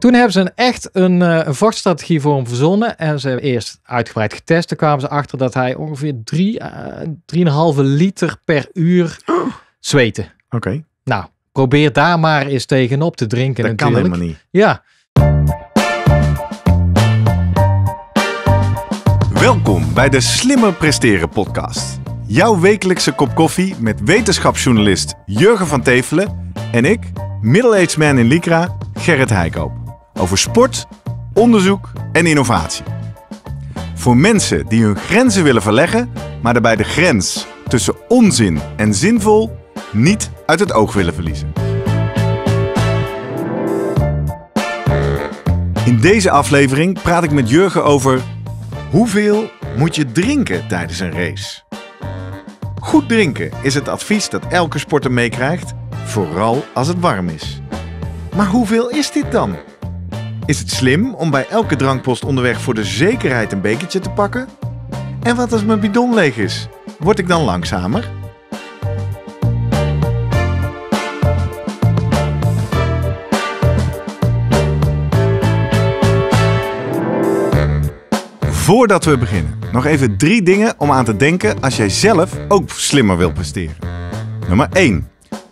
Toen hebben ze een, echt een, eh, vochtstrategie voor hem verzonnen. En ze hebben eerst uitgebreid getest. Toen kwamen ze achter dat hij ongeveer 3,5 eh, liter per uur zweten. zweette. Oké. Nou, probeer daar maar eens tegenop te drinken. Dat kan helemaal niet. Ja. Welkom bij de Slimmer Presteren Podcast. Jouw wekelijkse kop koffie met wetenschapsjournalist Jurgen van Tevelen en ik, middle-aged man in Lycra, Gerrit Heikoop over sport, onderzoek en innovatie. Voor mensen die hun grenzen willen verleggen, maar daarbij de grens tussen onzin en zinvol niet uit het oog willen verliezen. In deze aflevering praat ik met Jurgen over hoeveel moet je drinken tijdens een race. Goed drinken is het advies dat elke sporter meekrijgt, vooral als het warm is. Maar hoeveel is dit dan? Is het slim om bij elke drankpost onderweg voor de zekerheid een bekertje te pakken? En wat als mijn bidon leeg is? Word ik dan langzamer? Voordat we beginnen, nog even drie dingen om aan te denken als jij zelf ook slimmer wil presteren. Nummer 1.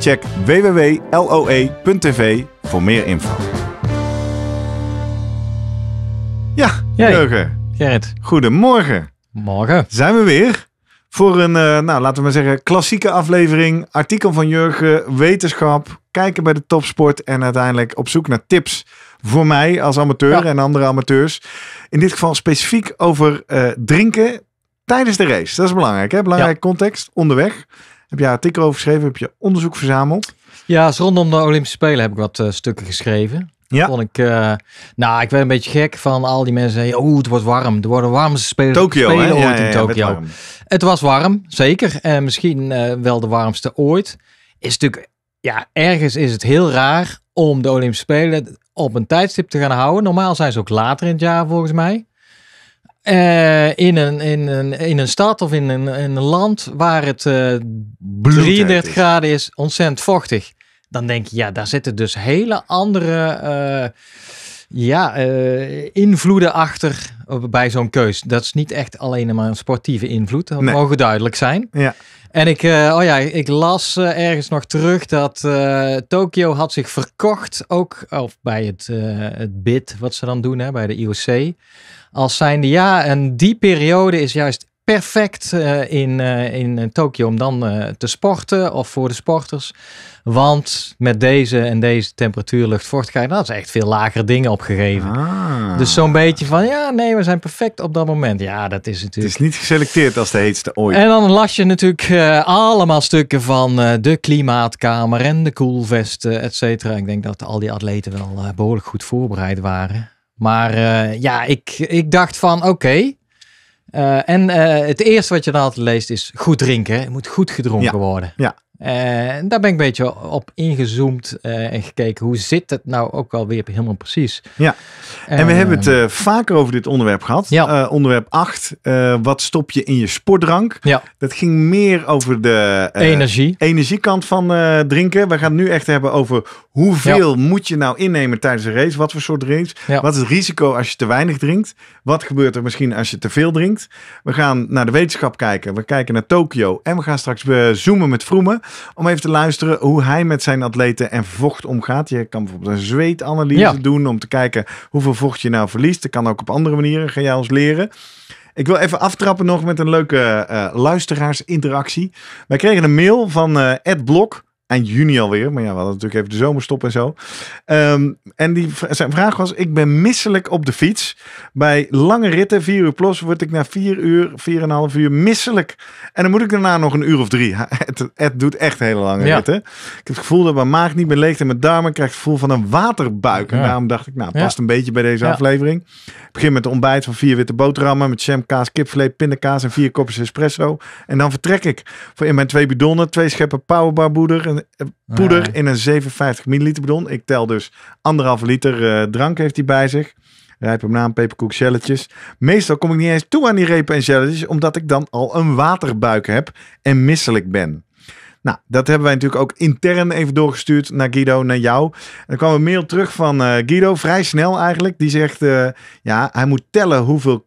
Check www.loe.tv voor meer info. Ja, Jurgen. Gerrit. Goedemorgen. Morgen. Zijn we weer voor een, eh, nou, laten we maar zeggen, klassieke aflevering. Artikel van Jurgen, wetenschap, kijken bij de topsport en uiteindelijk op zoek naar tips voor mij als amateur en andere amateurs. In dit geval specifiek over eh, drinken tijdens de race. Dat is belangrijk, hè? Belangrijk context, onderweg. Heb je artikel over geschreven? Heb je onderzoek verzameld? Ja, rondom de Olympische Spelen heb ik wat eh, stukken geschreven. Ja. Vond ik, eh, nou, ik werd een beetje gek van al die mensen. Oh, het wordt warm. Er worden warmste spelen, Tokyo, ja, in Tokio. Het was warm, zeker. En misschien eh, wel de warmste ooit. Is natuurlijk, ja, ergens is het heel raar om de Olympische Spelen op een tijdstip te gaan houden. Normaal zijn ze ook later in het jaar, volgens mij. in, een, in, een, in een stad of in een, in een land waar het 33 graden is ontzettend vochtig. Dan denk je, ja, daar zitten dus hele andere eh, ja, eh, invloeden achter bij zo'n keus. Dat is niet echt alleen maar een sportieve invloed. Dat mogen duidelijk zijn. Ja. En ik, eh, oh ja, ik las ergens nog terug dat Tokio had zich verkocht, ook of bij het, het bid wat ze dan doen hè, bij de IOC, als zijnde ja, en die periode is juist perfect eh, in, eh, in eh, Tokio om dan te sporten of voor de sporters. Want met deze en deze temperatuur, luchtvochtigheid, dat is echt veel lagere dingen opgegeven. Ah. Dus zo'n beetje van, ja, nee, we zijn perfect op dat moment. Ja, dat is natuurlijk... Het is niet geselecteerd als de heetste ooit. En dan las je natuurlijk allemaal stukken van de klimaatkamer en de koelvesten, et Ik denk dat al die atleten wel behoorlijk goed voorbereid waren. Maar ja, ik, ik dacht van, oké, eh, en eh, het eerste wat je dan altijd leest is goed drinken. Het moet goed gedronken worden. Ja, en daar ben ik een beetje op ingezoomd eh, en gekeken hoe zit het nou ook alweer helemaal precies. Ja, en, we eh, hebben het eh, vaker over dit onderwerp gehad. onderwerp 8, wat stop je in je sportdrank? Ja. Dat ging meer over de Energie. energiekant van drinken. We gaan het nu echt hebben over hoeveel moet je nou innemen tijdens een race? Wat voor soort race? Wat is het risico als je te weinig drinkt? Wat gebeurt er misschien als je te veel drinkt? We gaan naar de wetenschap kijken. We kijken naar Tokio en we gaan straks zoomen met Vroemen om even te luisteren hoe hij met zijn atleten en vocht omgaat. Je kan bijvoorbeeld een zweetanalyse doen om te kijken hoeveel vocht je nou verliest. Dat kan ook op andere manieren, ga jij ons leren. Ik wil even aftrappen nog met een leuke uh, eh, luisteraarsinteractie. Wij kregen een mail van eh, Ed Blok eind juni alweer. Maar ja, we hadden natuurlijk even de zomerstop en zo. Ehm, en die, zijn vraag was: Ik ben misselijk op de fiets. Bij lange ritten, 4 uur plus, word ik na 4 uur, 4,5 uur misselijk. En dan moet ik daarna nog een uur of drie. Het, het doet echt hele lange ritten. Ik heb het gevoel dat mijn maag niet meer leegt en mijn darmen krijgt het gevoel van een waterbuik. En daarom dacht ik: Nou, past een beetje bij deze aflevering. Ik begin met de ontbijt van vier witte boterhammen met jam, kaas, kipvleet, pindakaas en vier kopjes espresso. En dan vertrek ik voor in mijn twee bidonnen, twee scheppen powerbarboeder, eh, poeder in een 57 milliliter bidon. Ik tel dus anderhalf liter eh, drank heeft hij bij zich. Rijp hem na peperkoek, Meestal kom ik niet eens toe aan die repen en shelletjes, omdat ik dan al een waterbuik heb en misselijk ben. Nou, dat hebben wij natuurlijk ook intern even doorgestuurd naar Guido, naar jou. En dan kwam een mail terug van eh, Guido, vrij snel eigenlijk. Die zegt, ja, hij moet tellen hoeveel,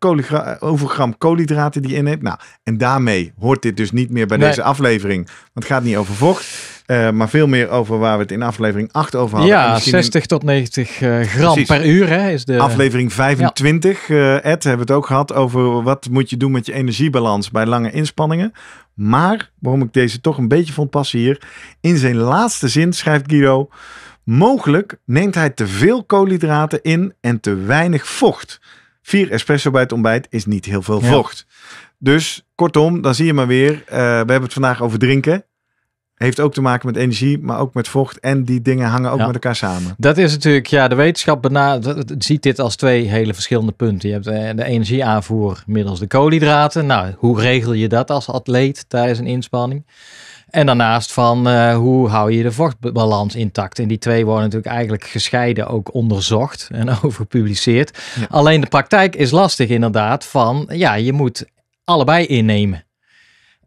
hoeveel gram koolhydraten die in heeft. Nou, en daarmee hoort dit dus niet meer bij deze aflevering. Want het gaat niet over vocht. Eh, maar veel meer over waar we het in aflevering 8 over hadden. Ja, 60 tot 90 eh, gram per uur hè, is de... Aflevering 25, ja. Eh, Ed, hebben we het ook gehad over wat moet je doen met je energiebalans bij lange inspanningen. Maar, waarom ik deze toch een beetje vond passen hier. In zijn laatste zin schrijft Guido... Mogelijk neemt hij te veel koolhydraten in en te weinig vocht. Vier espresso bij het ontbijt is niet heel veel vocht. Dus kortom, dan zie je maar weer. we hebben het vandaag over drinken heeft ook te maken met energie, maar ook met vocht. En die dingen hangen ook met elkaar samen. Dat is natuurlijk, ja, de wetenschap benadert, ziet dit als twee hele verschillende punten. Je hebt eh, de energieaanvoer middels de koolhydraten. Nou, hoe regel je dat als atleet tijdens een inspanning? En daarnaast van eh, hoe hou je de vochtbalans intact? En die twee worden natuurlijk eigenlijk gescheiden ook onderzocht en overgepubliceerd. Alleen de praktijk is lastig inderdaad van, ja, je moet allebei innemen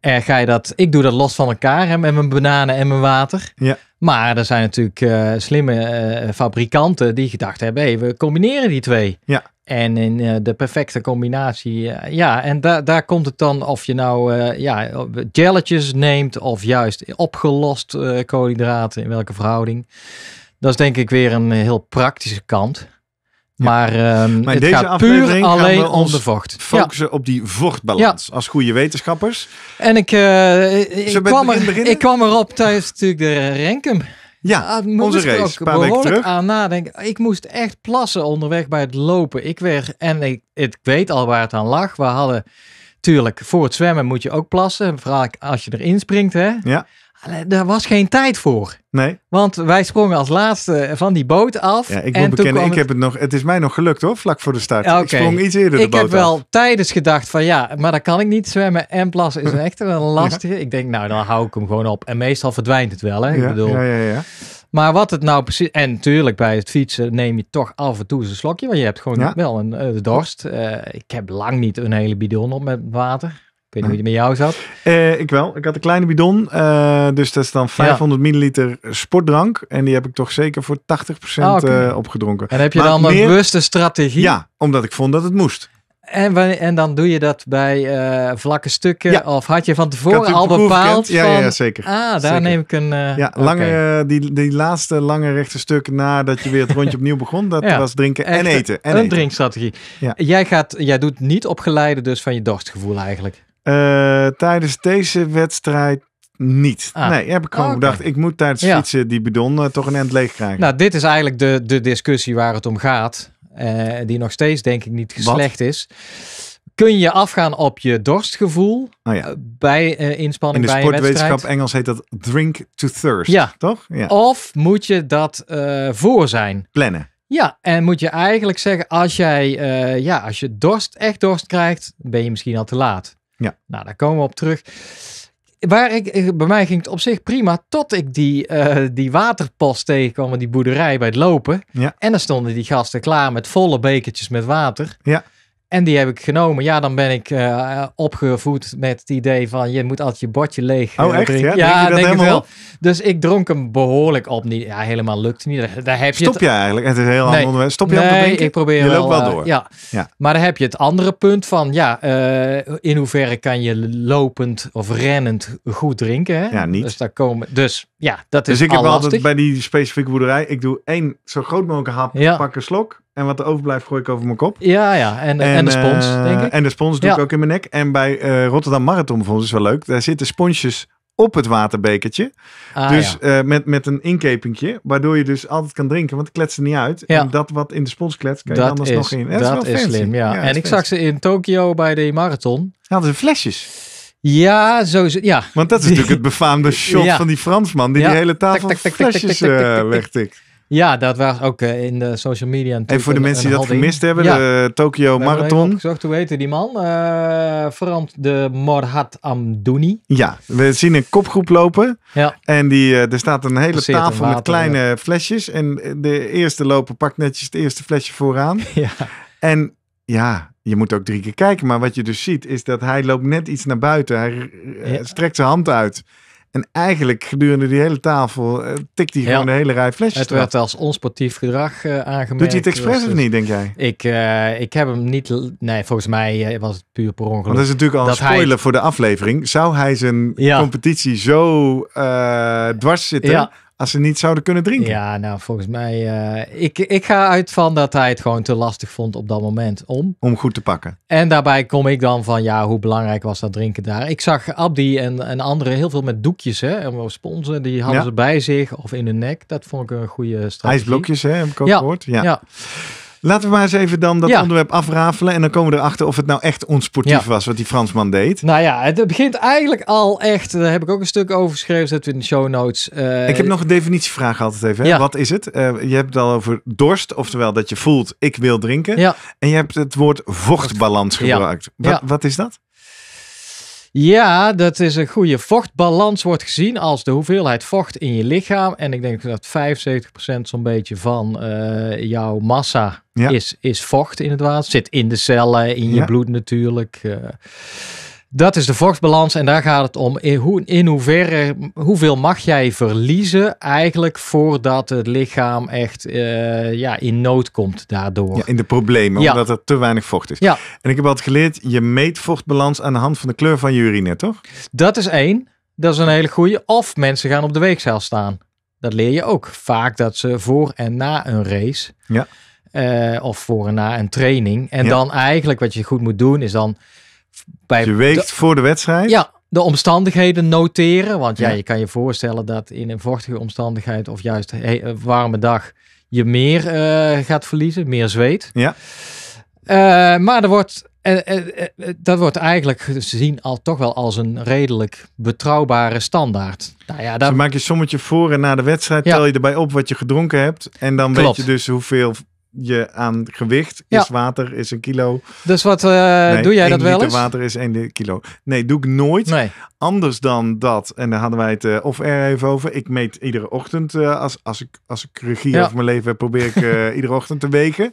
uh, ga je dat, ik doe dat los van elkaar hè, met mijn bananen en mijn water. Ja. Maar er zijn natuurlijk eh, slimme eh, fabrikanten die gedacht hebben, hey, we combineren die twee. Ja. En in eh, de perfecte combinatie, ja, en daar daar komt het dan of je nou ja, gelletjes neemt of juist opgelost koolhydraten, in welke verhouding. Dat is denk ik weer een heel praktische kant. Ehm, maar, het deze gaat puur alleen om de vocht. Focussen op die vochtbalans als goede wetenschappers. En ik, eh, ik, kwam er, ik, kwam erop tijdens natuurlijk de Renkum. Ja, ah, onze race. Ik paar terug. aan nadenken. Ik moest echt plassen onderweg bij het lopen. Ik werd, en ik, ik weet al waar het aan lag. We hadden natuurlijk voor het zwemmen moet je ook plassen. Vraag als je erin springt, hè? Ja. Daar was geen tijd voor. Nee. Want wij sprongen als laatste van die boot af. Ja, ik en moet bekennen, ik heb het nog, het is mij nog gelukt hoor, vlak voor de start. Ik sprong iets eerder de ik boot Ik heb wel tijdens gedacht van ja, maar dan kan ik niet zwemmen en plassen is echt een lastige. Ik denk nou, dan hou ik hem gewoon op. En meestal verdwijnt het wel hè. Ik ja, bedoel, ja, ja, ja. Maar wat het nou precies... En natuurlijk bij het fietsen neem je toch af en toe een slokje. Want je hebt gewoon ja. wel een eh, dorst. Eh, ik heb lang niet een hele bidon op met water weet niet hoe het met jou zat. Uh, ik wel. Ik had een kleine bidon. Eh, dus dat is dan 500 milliliter sportdrank. En die heb ik toch zeker voor 80% ah, oh, eh, opgedronken. En heb je dan een bewuste strategie? Ja, omdat ik vond dat het moest. En, en dan doe je dat bij vlakke stukken? Of had je van tevoren al bepaald? Ja, van, ja, zeker. Ah, daar neem ik een. ja, lange, die, die laatste lange rechte stuk nadat je weer het rondje opnieuw begon, dat was drinken en eten. En een drinkstrategie. Jij, gaat, jij doet niet opgeleide dus van je dorstgevoel eigenlijk. Eh, tijdens deze wedstrijd niet. Ah, nee, heb ik gewoon okay. bedacht. Ik moet tijdens fietsen die bidon eh, toch een end leeg krijgen. Nou, dit is eigenlijk de, de discussie waar het om gaat. Eh, die nog steeds denk ik niet geslecht is. Kun je afgaan op je dorstgevoel oh, ja. bij inspanning In de sportwetenschap Engels heet dat drink to thirst, ja. toch? Ja. Of moet je dat voor zijn? Plannen. Ja, en moet je eigenlijk zeggen, als jij ja, als je dorst, echt dorst krijgt, ben je misschien al te laat. Ja. Nou, daar komen we op terug. Waar ik, eh, bij mij ging het op zich prima, tot ik die, uh, die waterpas tegenkwam, die boerderij bij het lopen. Ja. En dan stonden die gasten klaar met volle bekertjes met water. Ja. En die heb ik genomen. Ja, dan ben ik eh, opgevoed met het idee van je moet altijd je bordje leeg oh, eh, echt? drinken. Ja, denk, denk wel. Dus ik dronk hem behoorlijk op. Niet, ja, helemaal lukt niet. Daar heb je Stop je eigenlijk? Het is heel nee, Stop je nee, ik probeer je loopt wel eh, door. ja. Maar dan heb je het andere punt van ja, in hoeverre kan je lopend of rennend goed drinken? Hè? Ja, niet. Dus daar komen. Dus ja, dat dus is. Dus ik heb lastig. altijd bij die specifieke boerderij. Ik doe één zo groot mogelijk hap, ja. slok. En wat er overblijft gooi ik over mijn kop. Ja, ja. En, en, de spons, eh, denk ik. En de spons doe ik ook in mijn nek. En bij eh, Rotterdam Marathon vond het wel leuk. Daar zitten sponsjes op het waterbekertje. Ah, dus eh, met, met een inkepingje. Waardoor je dus altijd kan drinken. Want het kletst er niet uit. Ja. En dat wat in de spons kletst, kan je anders nog in. dat, is, slim, ja. en ik zag ze in Tokio bij de marathon. dat ze flesjes. Ja, zo ja. Want dat is natuurlijk het befaamde shot van die Fransman die die hele tafel flesjes Ik ja, dat was ook eh, in de social media. En voor de mensen die dat gemist hebben, de Tokyo Marathon. Ik Zocht hoe heette die man? Uh, eh, Verand de Morhat Amdouni. Ja, we zien een kopgroep lopen. Ja. En die, eh, er staat een hele tafel met kleine flesjes. En de eerste loper pakt netjes het eerste flesje vooraan. Ja. En ja, je moet ook drie keer kijken. Maar wat je dus ziet, is dat hij loopt net iets naar buiten. Hij strekt zijn hand uit. En eigenlijk gedurende die hele tafel uh, tikt hij gewoon de hele rij flesjes. Het werd als onsportief gedrag uh, aangemerkt. Doet hij het expres dus of niet, denk jij? Ik, eh, ik heb hem niet... Nee, volgens mij was het puur per ongeluk. Want dat is natuurlijk al een spoiler voor de aflevering. Zou hij zijn competitie zo dwars zitten... Ja als ze niet zouden kunnen drinken. Ja, nou volgens mij, eh, ik, ik ga uit van dat hij het gewoon te lastig vond op dat moment om. Om goed te pakken. En daarbij kom ik dan van, ja, hoe belangrijk was dat drinken daar? Ik zag Abdi en, en anderen heel veel met doekjes, hè, sponsen, die hadden ze bij zich of in hun nek. Dat vond ik een goede strategie. IJsblokjes, hè, heb ik ook gehoord. ja. ja. Laten we maar eens even dan dat onderwerp afrafelen. En dan komen we erachter of het nou echt onsportief was wat die Fransman deed. Nou ja, het begint eigenlijk al echt. Daar heb ik ook een stuk over geschreven. Zetten we in de show notes. Eh, ik heb nog een definitievraag altijd even. Wat is het? Eh, je hebt het al over dorst. Oftewel dat je voelt, ik wil drinken. En je hebt het woord vochtbalans gebruikt. Wat, wat is dat? Ja, dat is een goede vochtbalans wordt gezien als de hoeveelheid vocht in je lichaam. En ik denk dat 75% zo'n beetje van eh, jouw massa is, is vocht in het water. Zit in de cellen, in je bloed natuurlijk. Uh, dat is de vochtbalans en daar gaat het om. In, hoeverre, hoeveel mag jij verliezen eigenlijk voordat het lichaam echt eh, ja, in nood komt daardoor? Ja, in de problemen, omdat er te weinig vocht is. Ja. En ik heb altijd geleerd, je meet vochtbalans aan de hand van de kleur van je urine, toch? Dat is één. Dat is een hele goede. Of mensen gaan op de weegzaal staan. Dat leer je ook. Vaak dat ze voor en na een race... Ja. Eh, of voor en na een training. En dan eigenlijk wat je goed moet doen is dan dus je weegt voor de wedstrijd? Ja, de omstandigheden noteren. Want ja, je kan je voorstellen dat in een vochtige omstandigheid of juist een warme dag je meer eh, gaat verliezen, meer zweet. Ja. Eh, maar er wordt, eh, dat wordt eigenlijk gezien al toch wel als een redelijk betrouwbare standaard. Nou ja, dus dan... maak je sommetje voor en na de wedstrijd, tel je erbij op wat je gedronken hebt. En dan weet je dus hoeveel je aan gewicht is water, is een kilo. Dus wat eh, doe jij dat wel eens? water is 1 kilo. Nee, doe ik nooit. Nee. Anders dan dat, en daar hadden wij het uh, eh, of er even over. Ik meet iedere ochtend, eh, als, als, ik, als ik regie ja. over mijn leven heb, probeer ik iedere ochtend te wegen.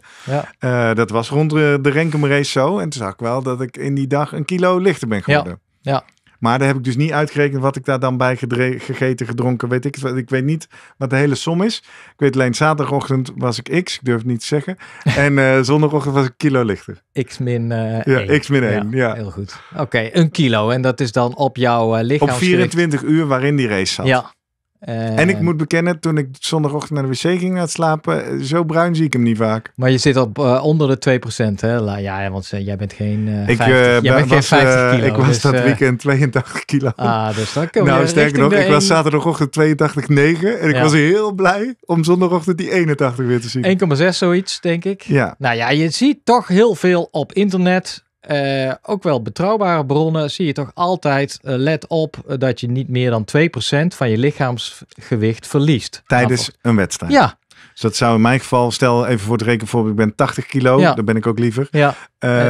Ja. dat was rond de Renkum race zo. En toen zag ik wel dat ik in die dag een kilo lichter ben geworden. Ja. ja. Maar daar heb ik dus niet uitgerekend wat ik daar dan bij gegeten, gedronken, weet ik Ik weet niet wat de hele som is. Ik weet alleen, zaterdagochtend was ik X, ik durf het niet te zeggen. En eh, zondagochtend was ik kilo lichter. X min eh, ja, 1. X min 1, ja. ja. Heel goed. Oké, een kilo. En dat is dan op jouw uh, eh, lichaam. Op 24 uur waarin die race zat. Ja. Eh, en ik moet bekennen, toen ik zondagochtend naar de wc ging het slapen, eh, zo bruin zie ik hem niet vaak. Maar je zit op eh, onder de 2%, hè? ja, want jij bent geen, ik, 50, bent was, geen 50 kilo. ik was dus, dat weekend 82 kilo. Ah, dus dan kom Nou, sterker nog, ik was zaterdagochtend 82,9 en ik was heel blij om zondagochtend die 81 weer te zien. 1,6 zoiets, denk ik. Ja. Nou ja, je ziet toch heel veel op internet eh, ook wel betrouwbare bronnen zie je toch altijd, eh, let op eh, dat je niet meer dan 2% van je lichaamsgewicht verliest. Tijdens een wedstrijd? Ja. Dus dat zou in mijn geval, stel even voor het rekenvoorbeeld, ik ben 80 kilo, dan ben ik ook liever. Ja.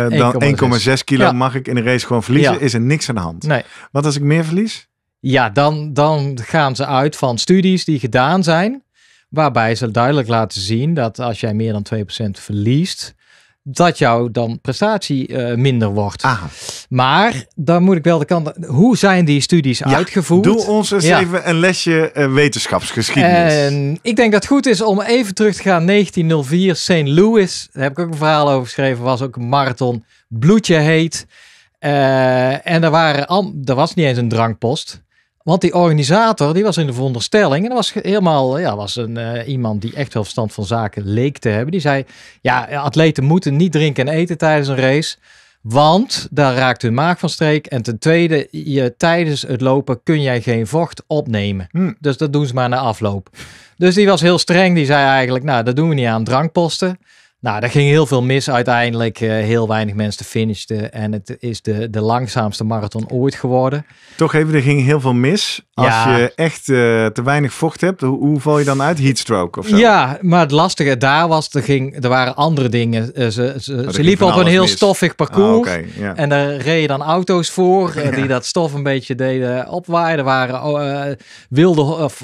dan 1,6 kilo mag ik in een race gewoon verliezen, is er niks aan de hand. Nee. Want als ik meer verlies? Ja, dan, dan gaan ze uit van studies die gedaan zijn, waarbij ze duidelijk laten zien dat als jij meer dan 2% verliest, dat jouw dan prestatie eh, minder wordt. Aha. Maar dan moet ik wel de kant. Hoe zijn die studies uitgevoerd? Doe ons eens even een lesje eh, wetenschapsgeschiedenis. ik denk dat het goed is om even terug te gaan. 1904 St. Louis. Daar heb ik ook een verhaal over geschreven. Was ook een marathon. Bloedje heet. Eh, en er, waren, er was niet eens een drankpost. Want die organisator, die was in de veronderstelling, en dat was helemaal, ja, was een, eh, iemand die echt wel verstand van zaken leek te hebben. Die zei, ja, atleten moeten niet drinken en eten tijdens een race, want daar raakt hun maag van streek. En ten tweede, je, tijdens het lopen kun jij geen vocht opnemen. Hm. Dus dat doen ze maar na afloop. Dus die was heel streng, die zei eigenlijk, nou, dat doen we niet aan drankposten. Nou, daar ging heel veel mis uiteindelijk. Eh, heel weinig mensen finishten. En het is de, de langzaamste marathon ooit geworden. Toch even, er ging heel veel mis. Als je echt eh, te weinig vocht hebt, hoe, hoe, val je dan uit? Heatstroke of zo? Ja, maar het lastige daar was, er, ging, er waren andere dingen. Eh, ze ze, oh, liepen op een heel stoffig ah, parcours. En daar reden dan auto's voor die dat stof een beetje deden opwaaien. Er waren oh, wilde of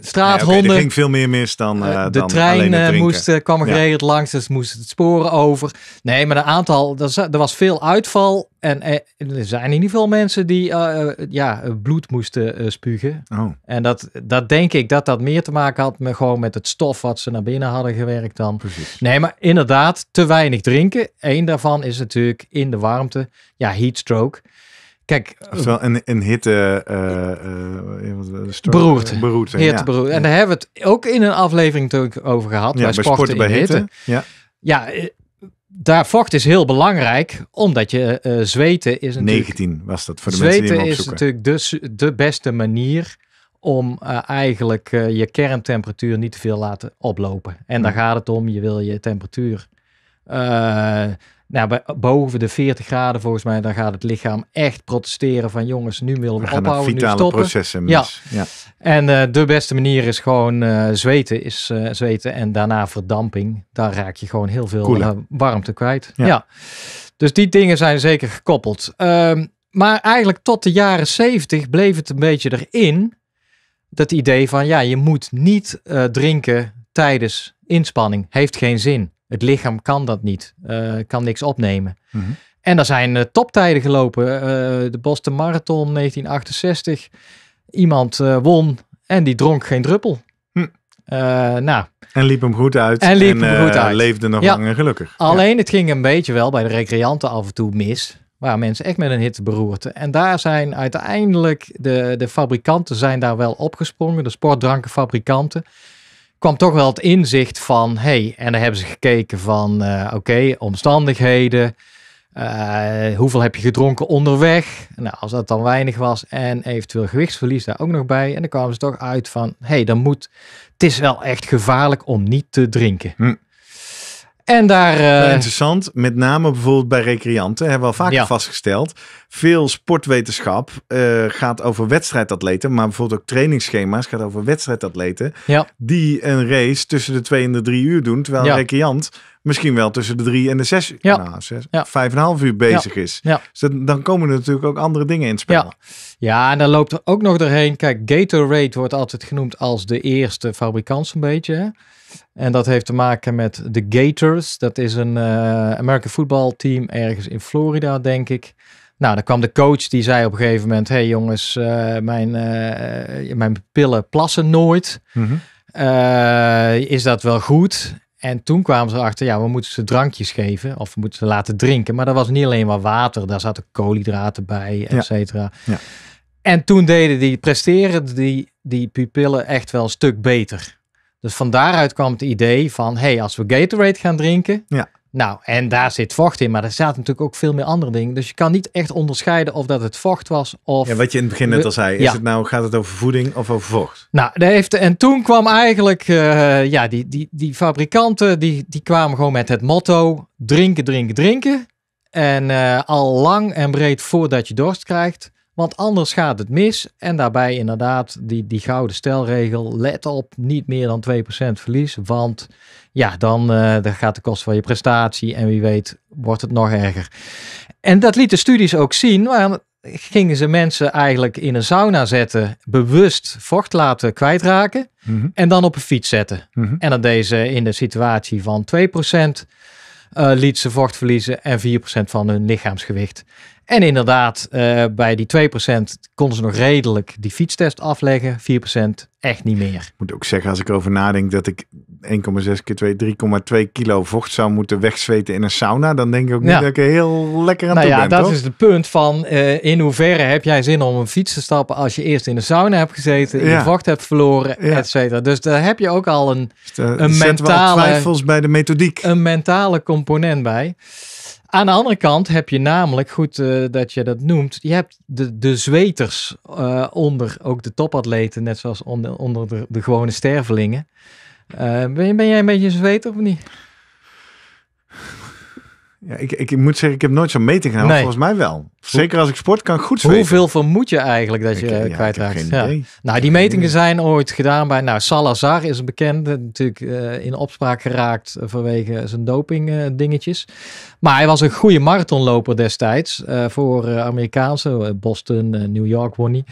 straathonden. er ging veel meer mis dan, de dan trein de moest, kwam geregeld lang langs, dus moesten het sporen over. Nee, maar een aantal, er was veel uitval. En eh, er zijn in ieder geval mensen die eh, eh, ja, bloed moesten spugen. Oh. En dat, dat denk ik dat dat meer te maken had met, gewoon met het stof wat ze naar binnen hadden gewerkt dan. Precies. Nee, maar inderdaad, te weinig drinken. Eén daarvan is natuurlijk in de warmte, ja, heatstroke. Kijk, Oftewel een, een hitte... Uh, uh, beroerd. beroerd ja. beroerd. En daar hebben we het ook in een aflevering over gehad. Ja, bij sporten, sporten bij hitte. Ja, ja daar vocht is heel belangrijk, omdat je uh, zweten is natuurlijk... 19 was dat voor de mensen die hem opzoeken. Zweten is natuurlijk de, de beste manier om uh, eigenlijk je kerntemperatuur niet te veel laten oplopen. En daar gaat het om, je wil je temperatuur eh, nou, boven de 40 graden volgens mij, dan gaat het lichaam echt protesteren van jongens, nu willen we, we nu stoppen. processen. Ja. Dus, ja. En eh, de beste manier is gewoon eh, zweten, is, zweten en daarna verdamping. Daar raak je gewoon heel veel warmte kwijt. Ja. ja. Dus die dingen zijn zeker gekoppeld. Ehm, maar eigenlijk tot de jaren 70 bleef het een beetje erin. Dat idee van ja, je moet niet drinken tijdens inspanning. Heeft geen zin. Het lichaam kan dat niet, eh, kan niks opnemen. Mhm. En er zijn eh, toptijden gelopen. Eh, de Boston Marathon 1968. Iemand won en die dronk geen druppel. Hm. nou. En liep hem goed uit. En liep hem goed uit. leefde nog lang en gelukkig. Alleen het ging een beetje wel bij de recreanten af en toe mis. Waar mensen echt met een hitte beroerte. En daar zijn uiteindelijk de, de fabrikanten zijn daar wel opgesprongen. De sportdrankenfabrikanten kwam toch wel het inzicht van, hey, en dan hebben ze gekeken van, eh, oké, omstandigheden, eh, hoeveel heb je gedronken onderweg? Nou, als dat dan weinig was en eventueel gewichtsverlies daar ook nog bij. En dan kwamen ze toch uit van, hey, dan moet, het is wel echt gevaarlijk om niet te drinken. Hm. En daar. Eh, interessant, met name bijvoorbeeld bij recreanten hebben we al vaker vastgesteld. Veel sportwetenschap eh, gaat over wedstrijdatleten, maar bijvoorbeeld ook trainingsschema's gaat over wedstrijdatleten. Die een race tussen de twee en de drie uur doen, terwijl een recreant misschien wel tussen de drie en de zes, ja. Nou, vijf en een half uur bezig is. Dus dan komen er natuurlijk ook andere dingen in het spel. Ja. en dan loopt er ook nog doorheen. Kijk, Gatorade wordt altijd genoemd als de eerste fabrikant zo'n beetje. Hè? En dat heeft te maken met de Gators. Dat is een uh, eh, American football team ergens in Florida, denk ik. Nou, dan kwam de coach die zei op een gegeven moment: Hé hey jongens, eh, mijn, uh, mijn pillen plassen nooit. Mhm. is dat wel goed? En toen kwamen ze achter, ja, we moeten ze drankjes geven of we moeten ze laten drinken. Maar dat was niet alleen maar water, daar zaten koolhydraten bij, et cetera. Ja. En toen deden die presteren die, die pupillen echt wel een stuk beter. Dus van daaruit kwam het idee van, hey, als we Gatorade gaan drinken, ja. nou, en daar zit vocht in, maar er zaten natuurlijk ook veel meer andere dingen. Dus je kan niet echt onderscheiden of dat het vocht was of... Ja, wat je in het begin net al zei, is ja. het nou, gaat het over voeding of over vocht? Nou, dat heeft, en toen kwam eigenlijk, eh, ja, die, die, die fabrikanten, die, die kwamen gewoon met het motto, drinken, drinken, drinken. En eh, al lang en breed voordat je dorst krijgt. Want anders gaat het mis. En daarbij inderdaad die, die gouden stelregel. Let op, niet meer dan 2% verlies. Want ja, dan, eh, dan gaat de kost van je prestatie. En wie weet wordt het nog erger. En dat liet de studies ook zien. Maar gingen ze mensen eigenlijk in een sauna zetten, bewust vocht laten kwijtraken mhm. en dan op een fiets zetten. Mhm. En dan deze in de situatie van 2% uh, eh, liet ze vocht verliezen en 4% van hun lichaamsgewicht. En inderdaad, eh, bij die 2% konden ze nog redelijk die fietstest afleggen. 4% echt niet meer. Ik moet ook zeggen, als ik over nadenk dat ik 1,6 keer 2, 3,2 kilo vocht zou moeten wegzweten in een sauna, dan denk ik ook niet dat ik er heel lekker aan nou toe ja, dat is het punt van eh, in hoeverre heb jij zin om een fiets te stappen als je eerst in de sauna hebt gezeten, in je vocht hebt verloren, et cetera. Dus daar heb je ook al een, dus een mentale... twijfels bij de methodiek. Een mentale component bij. Aan de andere kant heb je namelijk, goed eh, dat je dat noemt, je hebt de, de zweters eh, onder, ook de topatleten, net zoals onder, onder de, de gewone stervelingen. Eh, ben, ben jij een beetje een zweter of niet? Ja, ik, ik moet zeggen, ik heb nooit zo'n meting gehad, Volgens mij wel. Zeker als ik sport kan ik goed zweten. Hoeveel vermoed je eigenlijk dat je eh, ik, ja, kwijtraakt? Nou, die metingen zijn ooit gedaan bij... Nou, Salazar is een bekende. Natuurlijk eh, in opspraak geraakt vanwege zijn doping eh, dingetjes. Maar hij was een goede marathonloper destijds. voor Amerikaanse. Boston, New York won hij.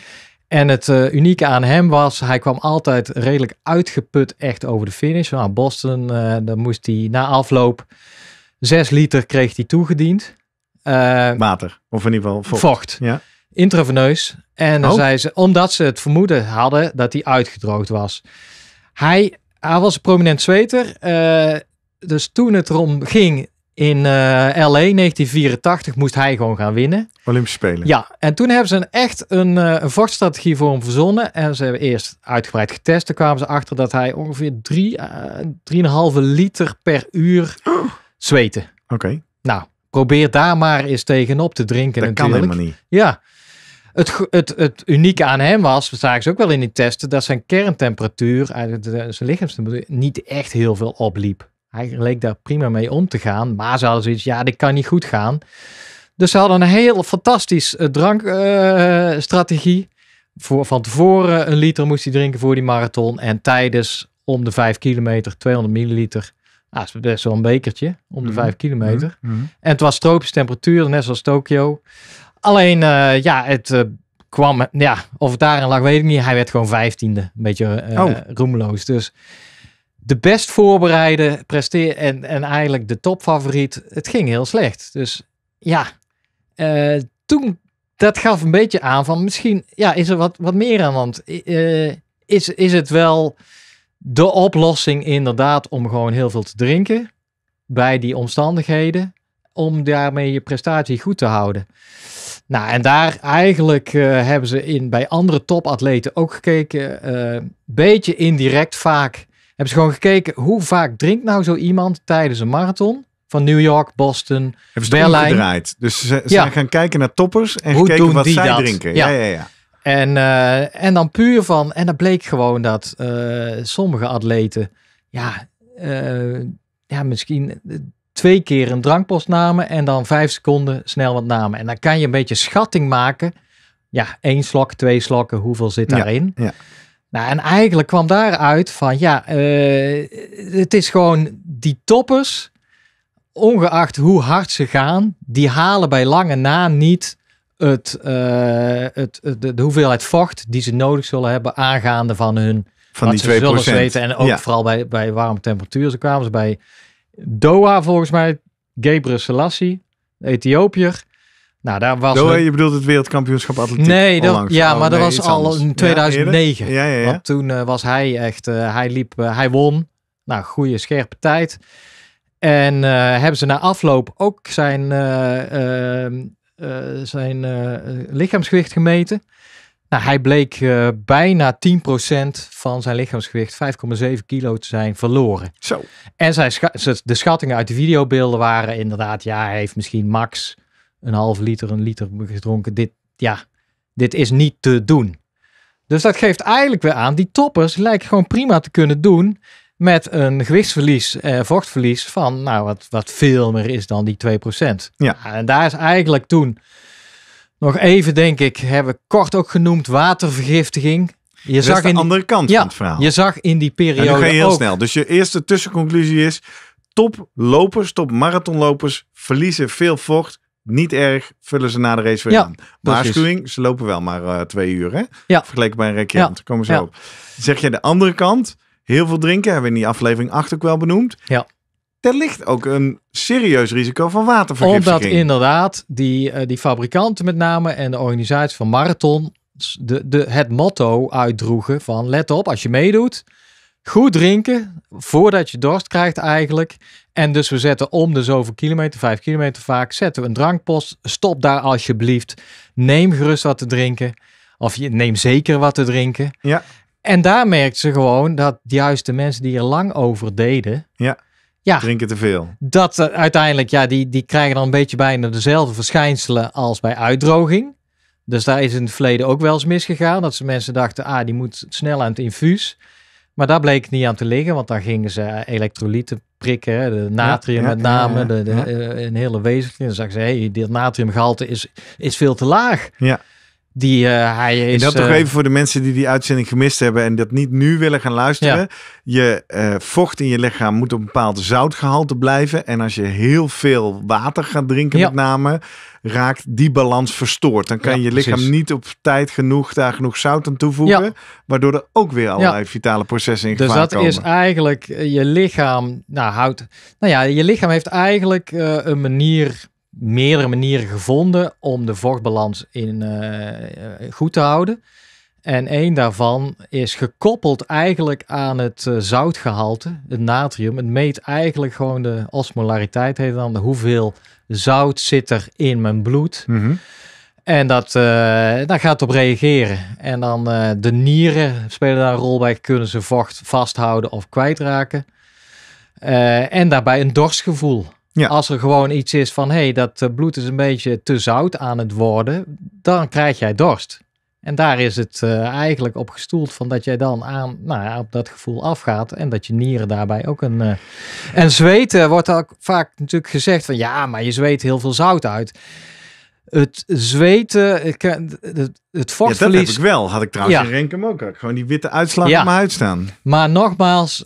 En het unieke aan hem was, hij kwam altijd redelijk uitgeput echt over de finish. Nou, Boston, uh, dan moest hij na afloop Zes liter kreeg hij toegediend. Uh, Water, of in ieder geval vocht. Ja. Intraveneus. En dan oh. zei ze, omdat ze het vermoeden hadden dat hij uitgedroogd was. Hij, hij was een prominent zweter. Eh, dus toen het erom ging in uh, LA 1984, moest hij gewoon gaan winnen. Olympische Spelen. Ja, en toen hebben ze echt eh, een, vochtstrategie voor hem verzonnen. En ze hebben eerst uitgebreid getest. Toen kwamen ze achter dat hij ongeveer 3,5 drie, uh, liter per uur... Oh zweten. Oké. Nou, probeer daar maar eens tegenop te drinken dat kan helemaal niet. Ja. Het, het, het unieke aan hem was, we zagen ze ook wel in die testen, dat zijn kerntemperatuur, eh, zijn lichaamstemperatuur, niet echt heel veel opliep. Hij leek daar prima mee om te gaan, maar ze hadden zoiets, ja, dit kan niet goed gaan. Dus ze hadden een heel fantastisch eh, drankstrategie. Eh, voor, van tevoren een liter moest hij drinken voor die marathon. En tijdens om de 5 kilometer 200 milliliter. Nou, is best wel een bekertje, om de 5 mhm. kilometer. Mhm. Mhm. En het was tropische temperatuur, net zoals Tokio. Alleen, eh, ja, het eh, kwam, ja, of het daarin lag, weet ik niet. Hij werd gewoon vijftiende, een beetje uh, roemloos. Dus de best voorbereide presteer en, en eigenlijk de topfavoriet, het ging heel slecht. Dus ja, toen, dat gaf een beetje aan van misschien, ja, is er wat, wat meer aan, want is, is het wel de oplossing inderdaad om gewoon heel veel te drinken bij die omstandigheden, om daarmee je prestatie goed te houden. Nou, en daar eigenlijk eh, hebben ze in, bij andere topatleten ook gekeken, uh, beetje indirect vaak, hebben ze gewoon gekeken hoe vaak drinkt nou zo iemand tijdens een marathon van New York, Boston, hebben ze Dus ze, gaan kijken naar toppers en hoe wat zij dat? drinken. ja. ja. ja. En, eh, en dan puur van, en dat bleek gewoon dat eh, sommige atleten, ja, eh, ja, misschien twee keer een drankpost namen en dan vijf seconden snel wat namen. En dan kan je een beetje schatting maken. Ja, één slok, twee slokken, hoeveel zit daarin? Ja, Nou, en eigenlijk kwam daaruit van, ja, het is gewoon die toppers, ongeacht hoe hard ze gaan, die halen bij lange na niet eh, het, het, de, de, hoeveelheid vocht die ze nodig zullen hebben aangaande van hun van die ze zullen zweten. En ook vooral bij, bij warme temperaturen. Ze kwamen ze bij Doha volgens mij, Gebre Selassie, Ethiopiër. Nou, daar was Doha, je bedoelt het wereldkampioenschap atletiek? Nee, dat, ja, oh, maar dat was al in 2009. Ja, ja, want toen eh, was hij echt, eh, hij liep, hij won. Nou, goede scherpe tijd. En hebben ze na afloop ook zijn ehm, eh, zijn eh, lichaamsgewicht gemeten. Nou, hij bleek uh, bijna 10% van zijn lichaamsgewicht, 5,7 kilo, te zijn verloren. Zo. En zijn de schattingen uit de videobeelden waren inderdaad, ja, hij heeft misschien max een half liter, een liter gedronken. Dit, ja, dit is niet te doen. Dus dat geeft eigenlijk weer aan, die toppers lijken gewoon prima te kunnen doen. Met een gewichtsverlies, eh, vochtverlies van, nou, wat, wat veel meer is dan die 2%. Ja. En daar is eigenlijk toen nog even, denk ik, hebben we kort ook genoemd watervergiftiging. Je zag de in die, andere kant van het verhaal. Je zag in die periode. En heel snel. Dus je eerste tussenconclusie is: toplopers, topmarathonlopers verliezen veel vocht. Niet erg, vullen ze na de race weer ja, aan. Waarschuwing, ze lopen wel maar eh, twee uur. Hè? Ja. Vergeleken bij een recreant. Komen ze op. Zeg je de andere kant, heel veel drinken. Hebben we in die aflevering 8 ook wel benoemd. Ja. Er ligt ook een serieus risico van watervergiftiging. Omdat inderdaad die, eh, die fabrikanten met name en de organisatie van Marathon de, de, het motto uitdroegen van let op als je meedoet. Goed drinken voordat je dorst krijgt eigenlijk. En dus we zetten om de zoveel kilometer, vijf kilometer vaak, zetten we een drankpost. Stop daar alsjeblieft. Neem gerust wat te drinken. Of je neem zeker wat te drinken. Ja. En daar merkt ze gewoon dat juist de mensen die er lang over deden. Ja. Ja, drinken te veel. Dat uiteindelijk, ja, die, die krijgen dan een beetje bijna dezelfde verschijnselen als bij uitdroging. Dus daar is in het verleden ook wel eens misgegaan. Dat ze mensen dachten, ah, die moet snel aan het infuus. Maar daar bleek niet aan te liggen, want daar gingen ze elektrolyten prikken, de natrium met name, de, de, eh, een hele wezenlijke. Dan zag ze, hey, dit natriumgehalte is, is veel te laag. Ja die eh, hij is. En dat toch eh, even voor de mensen die die uitzending gemist hebben en dat niet nu willen gaan luisteren. Je eh, vocht in je lichaam moet op een bepaald zoutgehalte blijven. En als je heel veel water gaat drinken, met name, raakt die balans verstoord. Dan kan je lichaam niet op tijd genoeg daar genoeg zout aan toevoegen, waardoor er ook weer allerlei vitale processen in dus gevaar komen. Dus dat is eigenlijk je lichaam, nou houdt, nou ja, je lichaam heeft eigenlijk een manier meerdere manieren gevonden om de vochtbalans in, eh, goed te houden. En één daarvan is gekoppeld eigenlijk aan het eh, zoutgehalte, het natrium. Het meet eigenlijk gewoon de osmolariteit, heet dan de hoeveel zout zit er in mijn bloed. Mhm. En dat, uh, gaat op reageren. En dan de nieren spelen daar een rol bij. Kunnen ze vocht vasthouden of kwijtraken. en daarbij een dorstgevoel. Ja. Als er gewoon iets is van, hé, hey, dat eh, bloed is een beetje te zout aan het worden, dan krijg jij dorst. En daar is het eh, eigenlijk op gestoeld van dat jij dan aan, nou ja, op dat gevoel afgaat en dat je nieren daarbij ook een... Uh... En zweten wordt ook vaak natuurlijk gezegd van, ja, maar je zweet heel veel zout uit. Het zweten, het, vochtverlies... dat heb ik wel. Had ik trouwens ja. in Renkum ook. gewoon die witte uitslag ja. op mijn huid Maar nogmaals,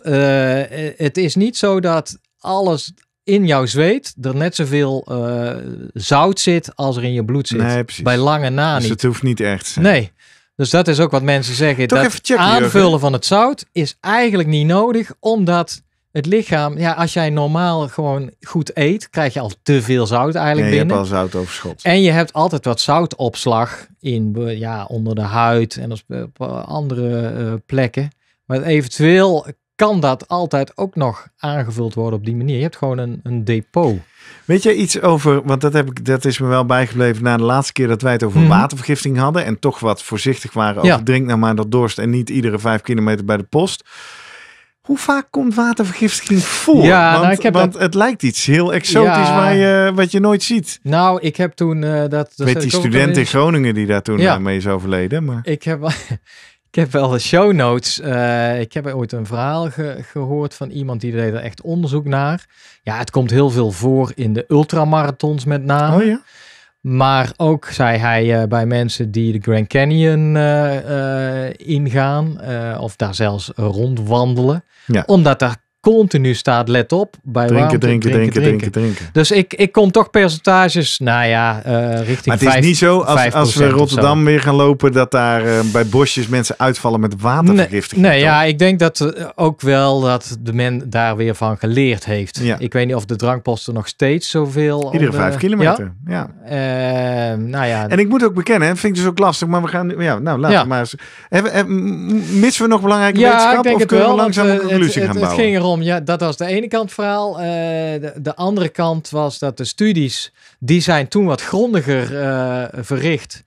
het is niet zo dat alles in jouw zweet er net zoveel uh, zout zit als er in je bloed zit. Bij lange na dus niet. Dus het hoeft niet echt. Nee. Dus dat is ook wat mensen zeggen. dat even checken, aanvullen van het zout is eigenlijk niet nodig, omdat het lichaam, ja, als jij normaal gewoon goed eet, krijg je al te veel zout eigenlijk binnen. Je hebt al zout overschot. En je hebt altijd wat zoutopslag in, ja, onder de huid en op andere eh, plekken. Maar eventueel kan dat altijd ook nog aangevuld worden op die manier. Je hebt gewoon een, een depot. Weet je iets over, want dat, heb ik, dat is me wel bijgebleven na de laatste keer dat wij het over mm watervergifting hadden. En toch wat voorzichtig waren over ja. drink nou maar dat dorst en niet iedere vijf kilometer bij de post. Hoe vaak komt watervergiftiging voor? Ja, want, nou, ik heb het lijkt iets heel exotisch ja. je, wat je nooit ziet. Nou, ik heb toen... Eh, dat, dat die student in Groningen die daar toen ja. Eh, mee is overleden. Maar... Ik, heb, ik heb wel de show notes. Eh, ik heb ooit een verhaal gehoord van iemand die deed er echt onderzoek naar. Ja, het komt heel veel voor in de ultramarathons met name. Oh ja? Maar ook, zei hij, eh, bij mensen die de Grand Canyon uh, ingaan of daar zelfs rondwandelen. Omdat daar continu staat, let op. Bij drinken, drinken, drinken, drinken, drinken, Dus ik, ik kom toch percentages, nou ja, uh, richting Maar het is niet zo, als, als we Rotterdam weer gaan lopen, dat daar eh, bij bosjes mensen uitvallen met watervergiftiging. Nee, ja, ik denk dat eh, ook wel dat de men daar weer van geleerd heeft. Ja. Ik weet niet of de drankposten nog steeds zoveel... Iedere vijf kilometer, ja. ja. nou ja. En ik moet ook bekennen, vindt vind ik dus ook lastig, maar we gaan... Ja, nou, laten we maar eens... missen we nog belangrijke ja, wetenschap? Ik denk of het kunnen we langzaam een conclusie gaan bouwen? Het ging ja, dat was de ene kant verhaal. Eh, de, andere kant was dat de studies, die zijn toen wat grondiger eh, verricht.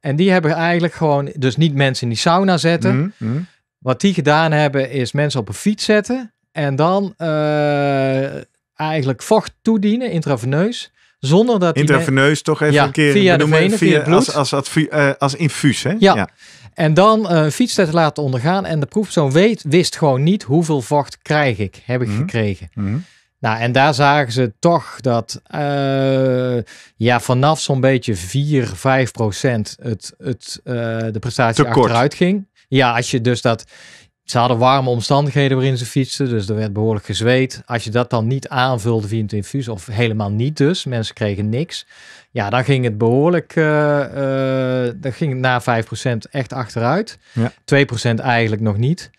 En die hebben eigenlijk gewoon, dus niet mensen in die sauna zetten. Mhm, mhm. Wat die gedaan hebben, is mensen op een fiets zetten. En dan eh, eigenlijk vocht toedienen, intraveneus. Zonder dat. Intraveneus, toch even een keer via de venen, via, via bloed. Als, als, als, infuus, hè? ja. ja. En dan eh, een fietstest laten ondergaan. En de proefpersoon weet, wist gewoon niet hoeveel vocht krijg ik, heb ik mhm. gekregen. Mhm. Nou, en daar zagen ze toch dat eh, ja, vanaf zo'n beetje 4, 5 procent het, het, eh, de prestatie achteruit ging. Ja, als je dus dat... Ze hadden warme omstandigheden waarin ze fietsten, dus er werd behoorlijk gezweet. Als je dat dan niet aanvulde via het infuus, of helemaal niet dus, mensen kregen niks, ja, dan ging het behoorlijk, eh, eh, dan uh, het ging na 5% echt achteruit. Ja. 2% eigenlijk nog niet.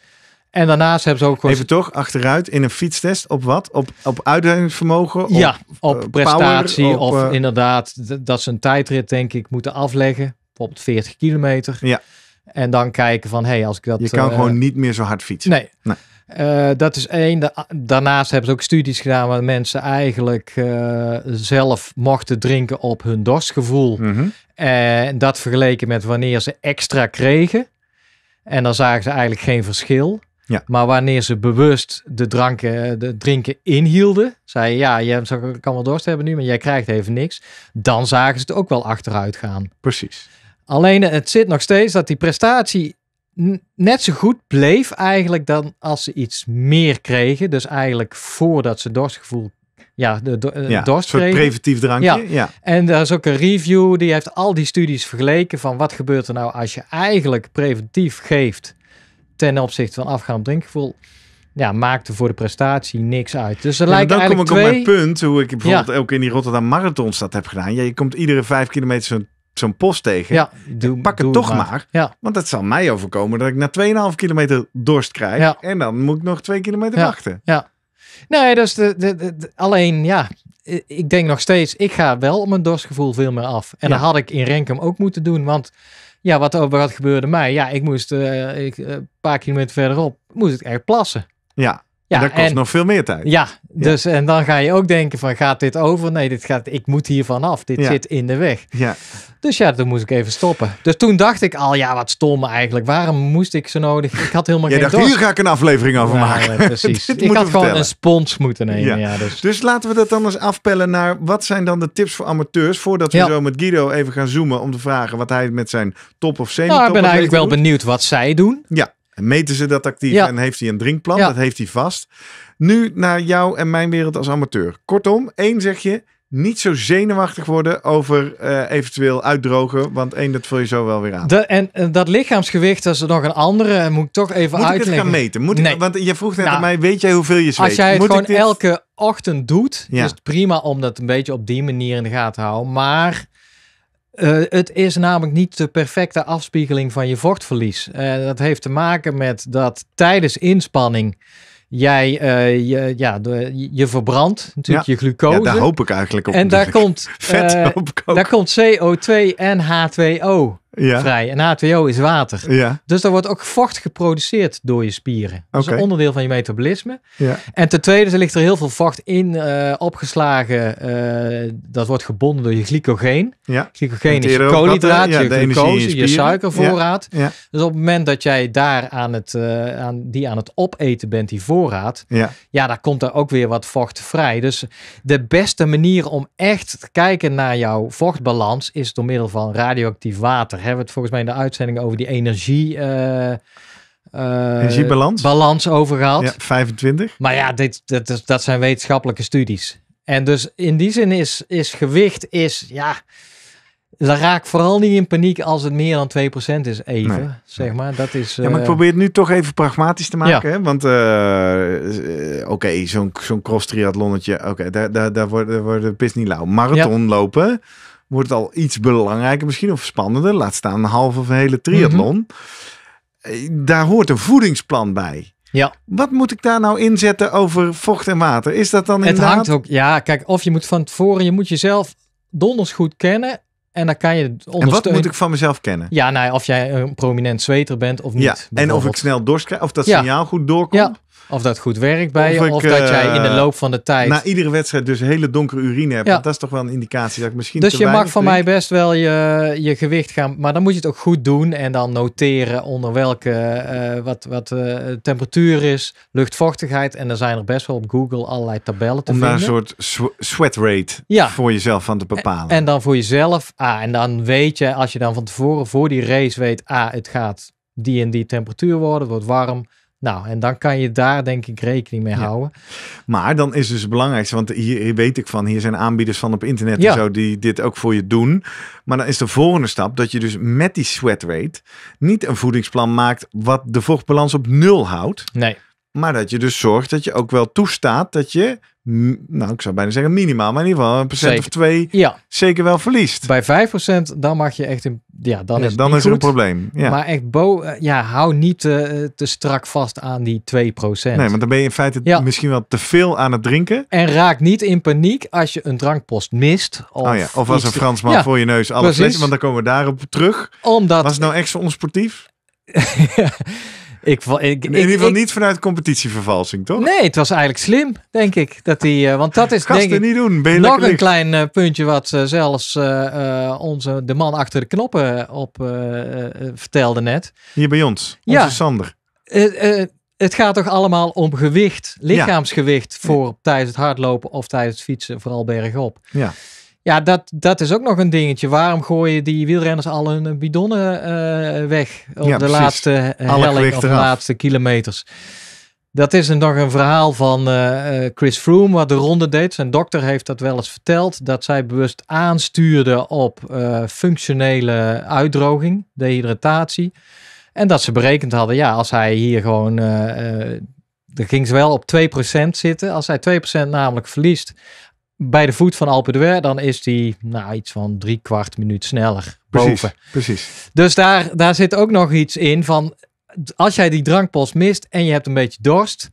En daarnaast hebben ze ook... Even toch, achteruit in een fietstest. Op wat? Op, op uithoudingsvermogen? ja, op eh, prestatie. of inderdaad dat ze een tijdrit denk ik moeten afleggen. op 40 kilometer. Ja. En dan kijken van, hé, hey, als ik dat... Je kan gewoon niet meer zo hard fietsen. Nee. nee. Eh, dat is één. daarnaast hebben ze ook studies gedaan waar mensen eigenlijk eh, zelf mochten drinken op hun dorstgevoel. Mhm. En dat vergeleken met wanneer ze extra kregen. En dan zagen ze eigenlijk geen verschil. Maar wanneer ze bewust de, dranken, eh, de drinken inhielden, zei ja, je kan wel dorst hebben nu, maar jij krijgt even niks. Dan zagen ze het ook wel achteruit gaan. Precies. Alleen het zit nog steeds dat die prestatie net zo goed bleef eigenlijk dan als ze iets meer kregen. Dus eigenlijk voordat ze dorstgevoel ja, de, de eh, ja, dorst preventief drankje. Ja. ja. En daar is ook een review, die heeft al die studies vergeleken van wat gebeurt er nou als je eigenlijk preventief geeft ten opzichte van afgaand drinkgevoel ja, maakte voor de prestatie niks uit. Dus er ja, lijkt dan kom ik op mijn punt, hoe ik bijvoorbeeld ook in die Rotterdam Marathon staat heb gedaan. Ja, je komt iedere vijf kilometer zo'n zo'n post tegen. Ja, doe, pak het toch maar. Ja. Want het zal mij overkomen dat ik na 2,5 kilometer dorst krijg. En dan moet ik nog 2 kilometer wachten. Ja. Nee, dus de, de, de, alleen ja, ik denk nog steeds, ik ga wel om mijn dorstgevoel veel meer af. En dat had ik in Renkum ook moeten doen. Want ja, wat, over wat gebeurde mij? Ja, ik moest eh, ik, eh, een paar kilometer verderop, moest ik echt plassen. Ja. Ja, dat kost nog veel meer tijd. Ja, dus en dan ga je ook denken van gaat dit over? Nee, dit gaat, ik moet hier vanaf. Dit zit in de weg. Ja. Dus ja, toen moest ik even stoppen. Dus toen dacht ik al, ja, wat stom eigenlijk. Waarom moest ik zo nodig? Ik had helemaal geen dacht, hier ga ik een aflevering over maken. precies. ik had gewoon een spons moeten nemen. Ja. Dus. dus. laten we dat dan eens afpellen naar wat zijn dan de tips voor amateurs? Voordat we zo met Guido even gaan zoomen om te vragen wat hij met zijn top of semi-top... Nou, ik ben eigenlijk wel benieuwd wat zij doen. Ja. En meten ze dat actief en heeft hij een drinkplan? Dat heeft hij vast. Nu naar jou en mijn wereld als amateur. Kortom, één zeg je, niet zo zenuwachtig worden over eh, eventueel uitdrogen. Want één, dat vul je zo wel weer aan. De, en, dat lichaamsgewicht, als er nog een andere. Eh, moet ik toch even uitleggen. Moet ik het gaan meten? Moet ik, want je vroeg net aan nou, mij, weet jij hoeveel je zweet? Als jij het gewoon elke ochtend doet, ja. is het prima om dat een beetje op die manier in de gaten te houden. Maar eh, het is namelijk niet de perfecte afspiegeling van je vochtverlies. Eh, dat heeft te maken met dat tijdens inspanning jij eh, je, ja, je verbrandt natuurlijk je glucose. Ja, daar hoop ik eigenlijk op. En daar komt, Vet, daar komt CO2 en H2O ja. vrij. En H2O is water. Ja. Dus er wordt ook vocht geproduceerd door je spieren. Okay. Dat is een onderdeel van je metabolisme. Ja. En ten tweede er ligt er heel veel vocht in eh, opgeslagen. Eh, dat wordt gebonden door je glycogeen. Ja. Glycogeen is je koolhydraat, je glucose, je, suikervoorraad. Dus op het moment dat jij daar aan het, eh, aan, die aan het opeten bent, die voorraad. Ja. ja, daar komt er ook weer wat vocht vrij. Dus de beste manier om echt te kijken naar jouw vochtbalans is door middel van radioactief water hebben we het volgens mij in de uitzending over die energie. Uh, uh, Balans overhaald Ja, 25. Maar ja, dit, dat, dat zijn wetenschappelijke studies. En dus in die zin is, is gewicht, is ja. Dan raak vooral niet in paniek als het meer dan 2% is even, zeg maar. Dat is, ja, maar ik eh, probeer het nu toch even pragmatisch te maken. Want oké, zo'n zo'n cross triathlonnetje, oké, daar, daar, daar, worden, daar worden pis niet lauw. Marathon lopen, wordt al iets belangrijker misschien of spannender. Laat staan een halve of een hele triathlon. Mhm. Eh, daar hoort een voedingsplan bij. Ja. Wat moet ik daar nou inzetten over vocht en water? Is dat dan het inderdaad... Het hangt ook... Ja, kijk, of je moet van tevoren... Je moet jezelf donders goed kennen en dan kan je ondersteunen. En wat moet ik van mezelf kennen? Ja, nou, of jij een prominent zweter bent of niet. Ja, en of ik snel dorst krijg, of dat signaal goed doorkomt. Ja. Of dat goed werkt bij of je, of dat jij in de eh, loop van de tijd... Na iedere wedstrijd dus hele donkere urine hebt. Ja. Dat is toch wel een indicatie dat ik misschien Dus je mag van mij best wel je, je gewicht gaan... Maar dan moet je het ook goed doen en dan noteren onder welke... Eh, wat wat eh, temperatuur is, luchtvochtigheid. En dan zijn er best wel op Google allerlei tabellen te Om vinden. Om een soort sweat rate ja. voor jezelf van te bepalen. En, dan voor jezelf. Ah, en dan weet je, als je dan van tevoren voor die race weet... Ah, het gaat die en die temperatuur worden, het wordt warm... Nou, en dan kan je daar denk ik rekening mee houden. Maar dan is dus het belangrijkste, want hier weet ik van, hier zijn aanbieders van op internet en zo die dit ook voor je doen. Maar dan is de volgende stap dat je dus met die sweat rate niet een voedingsplan maakt wat de vochtbalans op nul houdt. Nee. Maar dat je dus zorgt dat je ook wel toestaat dat je, nou ik zou bijna zeggen minimaal, maar in ieder geval een procent of twee zeker wel verliest. Bij 5% dan mag je echt, een, ja dan is, dan is er een probleem. Ja. Maar echt, bo, eh, ja hou niet eh, te strak vast aan die 2%. Nee, want dan ben je in feite misschien wel te veel aan het drinken. En raak niet in paniek als je een drankpost mist. Of, oh ja, of als een Fransman voor je neus alles flessen, want dan komen we daarop terug. Omdat, Was het nou echt zo onsportief? Ik, in ieder geval niet vanuit competitievervalsing, toch? Nee, het was eigenlijk slim, denk ik. Dat die, uh, want dat is niet doen. nog een klein eh, puntje wat eh, zelfs onze, de man achter de knoppen op vertelde net. Hier bij ons, ja. Sander. het gaat toch allemaal om gewicht, lichaamsgewicht voor tijdens het hardlopen of tijdens het fietsen, vooral bergop. Ja. Ja, dat, dat is ook nog een dingetje. Waarom gooien die wielrenners al hun bidonnen eh, weg op de laatste eh, helling of de laatste kilometers? Dat is nog een verhaal van eh, Chris Froome, wat de ronde deed. Zijn dokter heeft dat wel eens verteld, dat zij bewust aanstuurde op functionele uitdroging, dehydratatie. En dat ze berekend hadden, ja, als hij hier gewoon, dan ging ze wel op 2% zitten. Als hij 2% namelijk verliest bij de voet van Alpe d'Huez, dan is die nou, iets van drie kwart minuut sneller precies, Precies. Dus daar, daar zit ook nog iets in van als jij die drankpost mist en je hebt een beetje dorst,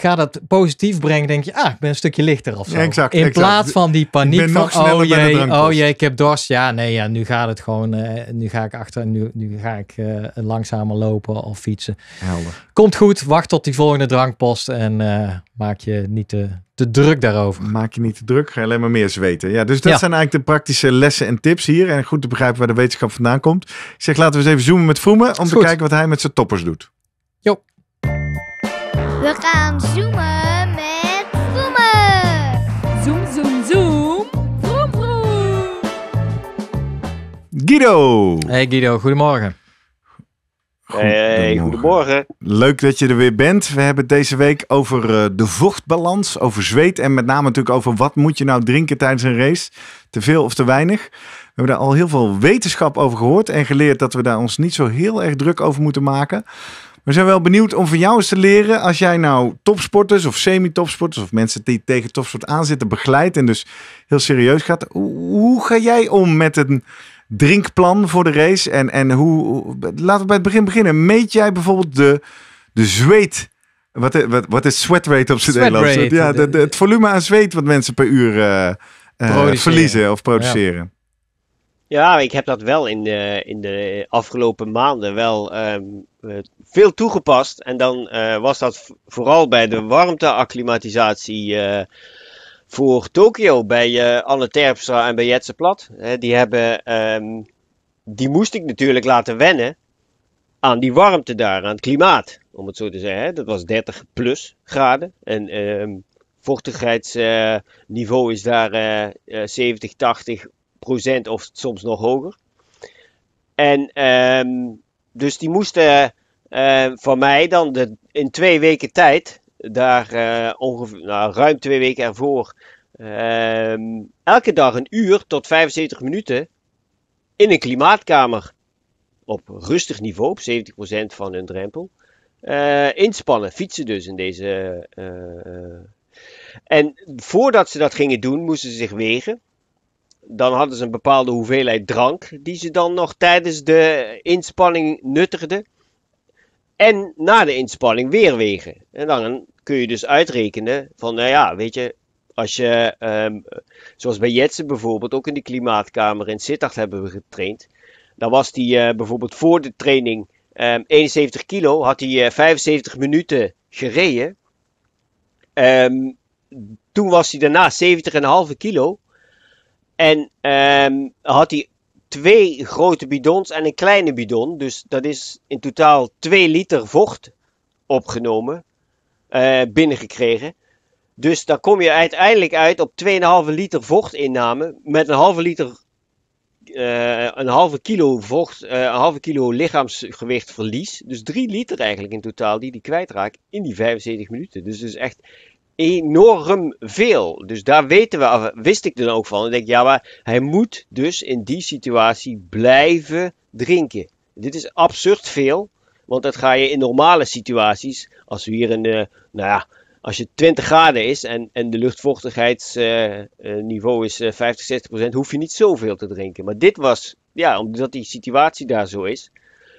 Ga dat positief brengen, denk je, ah, ik ben een stukje lichter of zo. In plaats van die paniek van, oh jee, oh jee, ik heb dorst. Ja, nee, ja, nu gaat het gewoon, eh, nu ga ik achter, nu, nu ga ik eh, langzamer lopen of fietsen. Helder. Komt goed, wacht tot die volgende drankpost en eh, maak je niet te, druk daarover. Maak je niet te druk, ga alleen maar meer zweten. Ja, dus dat zijn eigenlijk de praktische lessen en tips hier. En goed te begrijpen waar de wetenschap vandaan komt. Ik zeg, laten we eens even zoomen met Vroemen om te kijken wat hij met zijn toppers doet. Jo. We gaan zoomen met Vroemen. Zoom, zoom, zoom. Vroom, vroom. Guido. Hey Guido, goedemorgen. Goedemorgen. Hey, goedemorgen. Leuk dat je er weer bent. We hebben het deze week over eh, de vochtbalans, over zweet en met name natuurlijk over wat moet je nou drinken tijdens een race. Te veel of te weinig. We hebben daar al heel veel wetenschap over gehoord en geleerd dat we daar ons niet zo heel erg druk over moeten maken. We zijn wel benieuwd om van jou eens te leren. Als jij nou topsporters of semi-topsporters of mensen die tegen topsport aanzitten begeleidt en dus heel serieus gaat. Hoe ga jij om met een drinkplan voor de race? En, en hoe, laten we bij het begin beginnen. Meet jij bijvoorbeeld de, de zweet? Wat, wat, wat is sweat rate op z'n Nederlands? Ja, het volume aan zweet wat mensen per uur eh, eh, verliezen of produceren. Ja. Ja, ik heb dat wel in de, in de afgelopen maanden wel ehm, eh, veel toegepast. En dan eh, was dat vooral bij de warmteacclimatisatie eh, voor Tokio, bij Anne Terpstra en bij Jetse Plat. die, hebben, ehm, die moest ik natuurlijk laten wennen aan die warmte daar, aan het klimaat. Om het zo te zeggen, dat was 30 plus graden. En ehm, vochtigheidsniveau is daar 70, 80 procent of soms nog hoger. En ehm, dus die moesten eh, van mij dan de, in twee weken tijd, daar eh, ongeveer, nou, ruim twee weken ervoor, ehm, elke dag een uur tot 75 minuten in een klimaatkamer op rustig niveau, op 70% van hun drempel, eh, inspannen, fietsen dus in deze. en voordat ze dat gingen doen, moesten ze zich wegen dan hadden ze een bepaalde hoeveelheid drank, die ze dan nog tijdens de inspanning nuttigden. En na de inspanning weer wegen. En dan kun je dus uitrekenen van, nou ja, weet je, als je, ehm, zoals bij Jetsen bijvoorbeeld, ook in de klimaatkamer in Sittard hebben we getraind. Dan was hij eh, bijvoorbeeld voor de training 71 ehm, kilo, had hij 75 eh, minuten gereden. Ehm, toen was hij daarna 70,5 kilo. En ehm, had hij twee grote bidons en een kleine bidon. Dus dat is in totaal 2 liter vocht opgenomen, eh, binnengekregen. Dus dan kom je uiteindelijk uit op 2,5 liter vochtinname met een halve liter, eh, een halve kilo vocht, eh, een halve kilo lichaamsgewicht verlies. Dus 3 liter eigenlijk in totaal die die kwijtraakt in die 75 minuten. Dus dus is echt enorm veel. Dus daar weten we, wist ik dan ook van. Ik denk, ja, maar hij moet dus in die situatie blijven drinken. Dit is absurd veel, want dat ga je in normale situaties, als we hier een, nou ja, als je 20 graden is en, en de luchtvochtigheidsniveau uh, is 50, eh, 60 procent, hoef je niet zoveel te drinken. Maar dit was, ja, omdat die situatie daar zo is,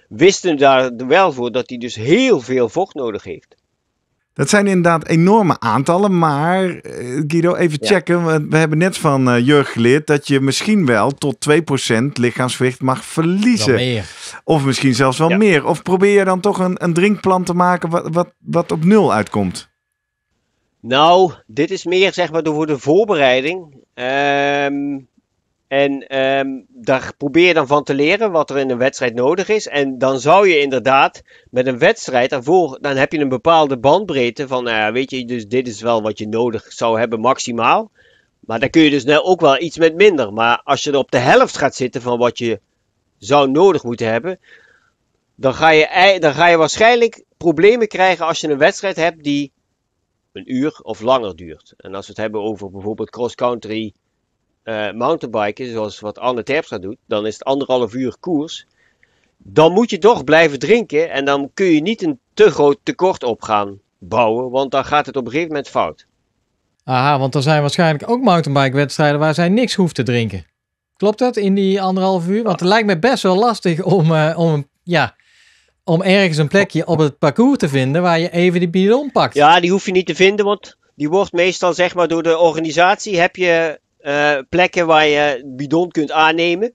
wisten we daar wel voor dat hij dus heel veel vocht nodig heeft. Dat zijn inderdaad enorme aantallen, maar eh, Guido, even checken. We hebben net van eh, Jurg geleerd dat je misschien wel tot 2% lichaamsgewicht mag verliezen. Meer. Of misschien zelfs wel meer. Of probeer je dan toch een, een drinkplan te maken wat, wat, wat op nul uitkomt? Nou, dit is meer zeg maar voor de voorbereiding. Um, en ehm, daar probeer je dan van te leren wat er in een wedstrijd nodig is. En dan zou je inderdaad met een wedstrijd daarvoor, dan heb je een bepaalde bandbreedte van, nou weet je, dus dit is wel wat je nodig zou hebben maximaal. Maar dan kun je dus nou ook wel iets met minder. Maar als je er op de helft gaat zitten van wat je zou nodig moeten hebben, dan ga je, dan ga je waarschijnlijk problemen krijgen als je een wedstrijd hebt die een uur of langer duurt. En als we het hebben over bijvoorbeeld cross-country eh, mountainbiken, zoals wat Anne Terpstra doet, dan is het anderhalf uur koers. Dan moet je toch blijven drinken en dan kun je niet een te groot tekort op gaan bouwen, want dan gaat het op een gegeven moment fout. Aha, want er zijn waarschijnlijk ook mountainbike-wedstrijden waar zij niks hoeft te drinken. Klopt dat in die anderhalf uur? Want het lijkt me best wel lastig om, eh, om, ja, om ergens een plekje op het parcours te vinden waar je even die bidon pakt. Ja, die hoef je niet te vinden, want die wordt meestal zeg maar door de organisatie heb je eh, plekken waar je bidon kunt aannemen.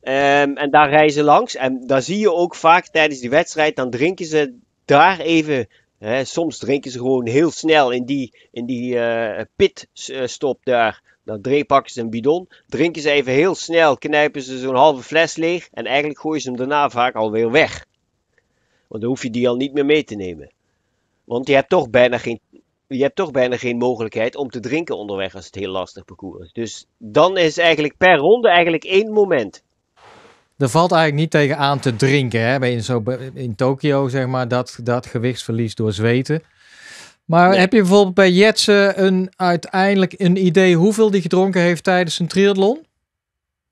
Ehm, en daar ze langs. En daar zie je ook vaak tijdens die wedstrijd, dan drinken ze daar even. Hè, soms drinken ze gewoon heel snel in die, in die eh, pitstop eh, daar. Dan pakken ze een bidon, drinken ze even heel snel, knijpen ze zo'n halve fles leeg. En eigenlijk gooien ze hem daarna vaak alweer weg. Want dan hoef je die al niet meer mee te nemen. Want je hebt toch bijna geen je hebt toch bijna geen mogelijkheid om te drinken onderweg als het heel lastig parcours is. Dus dan is eigenlijk per ronde eigenlijk één moment. Er valt eigenlijk niet tegen aan te drinken. Hè? In, zo, in Tokio, zeg maar, dat, dat gewichtsverlies door zweten. Maar heb je bijvoorbeeld bij Jetsen een, uiteindelijk een idee hoeveel die gedronken heeft tijdens een triathlon?